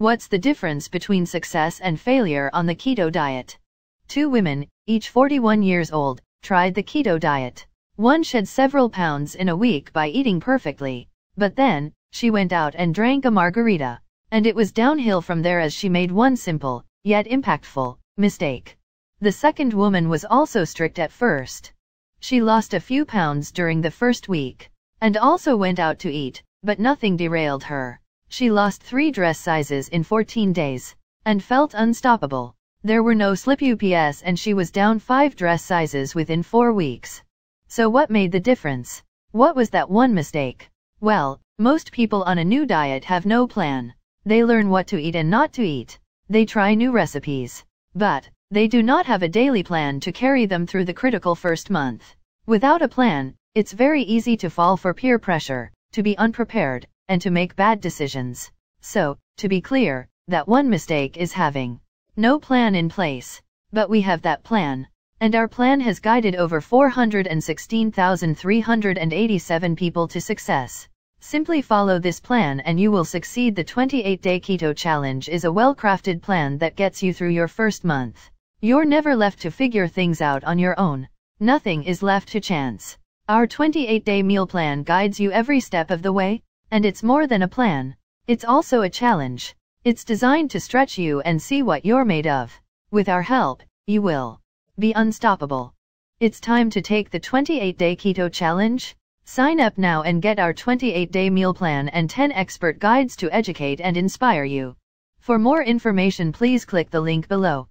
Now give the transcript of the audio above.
What's the difference between success and failure on the keto diet? Two women, each 41 years old, tried the keto diet. One shed several pounds in a week by eating perfectly, but then, she went out and drank a margarita. And it was downhill from there as she made one simple, yet impactful, mistake. The second woman was also strict at first. She lost a few pounds during the first week, and also went out to eat, but nothing derailed her. She lost three dress sizes in 14 days, and felt unstoppable. There were no slip UPS and she was down five dress sizes within four weeks. So what made the difference? What was that one mistake? Well, most people on a new diet have no plan. They learn what to eat and not to eat. They try new recipes. But, they do not have a daily plan to carry them through the critical first month. Without a plan, it's very easy to fall for peer pressure, to be unprepared, and to make bad decisions. So, to be clear, that one mistake is having no plan in place, but we have that plan, and our plan has guided over 416,387 people to success. Simply follow this plan and you will succeed. The 28 day keto challenge is a well crafted plan that gets you through your first month. You're never left to figure things out on your own, nothing is left to chance. Our 28 day meal plan guides you every step of the way, and it's more than a plan. It's also a challenge. It's designed to stretch you and see what you're made of. With our help, you will be unstoppable. It's time to take the 28 day keto challenge. Sign up now and get our 28 day meal plan and 10 expert guides to educate and inspire you. For more information, please click the link below.